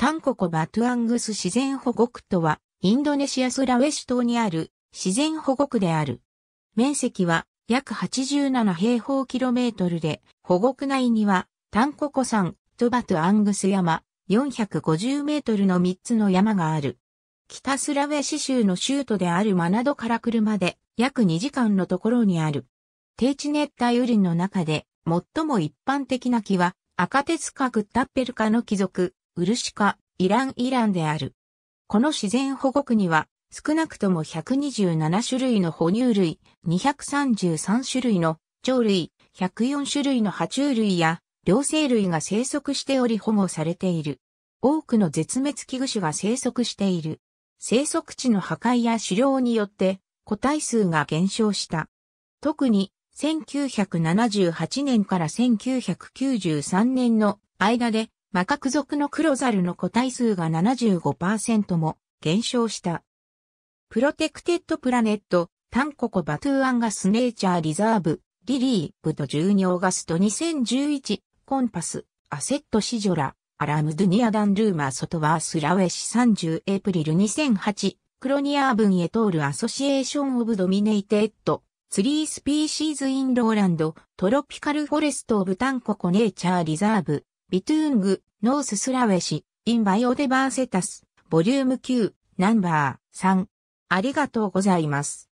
タンココバトゥアングス自然保護区とは、インドネシアスラウェシュ島にある自然保護区である。面積は約87平方キロメートルで、保護区内にはタンココ山、トバトゥアングス山、450メートルの3つの山がある。北スラウェシ州の州都であるマナドから車で約2時間のところにある。低地熱帯雨林の中で最も一般的な木は赤鉄角タッペルカの貴族、ウルシカ、イランイランである。この自然保護区には、少なくとも127種類の哺乳類、233種類の鳥類、104種類の爬虫類や両生類が生息しており保護されている。多くの絶滅危惧種が生息している。生息地の破壊や狩猟によって個体数が減少した。特に1978年から1993年の間でマカク族の黒猿の個体数が75%も減少した。プロテクテッドプラネット、タンココバトゥーアンガスネイチャーリザーブ、リリーブと12オーガスト2011、コンパス、アセットシジョラ、アラムドゥニアダンルーマソトワースラウェシ30エプリル2008、クロニアーブンエトールアソシエーションオブドミネイテッド、ツリースピーシーズインローランド、トロピカルフォレストオブタンココネイチャーリザーブ、ビトゥーング、ノーススラウェシ、インバイオデバーセタス、ボリューム9、ナンバー3。ありがとうございます。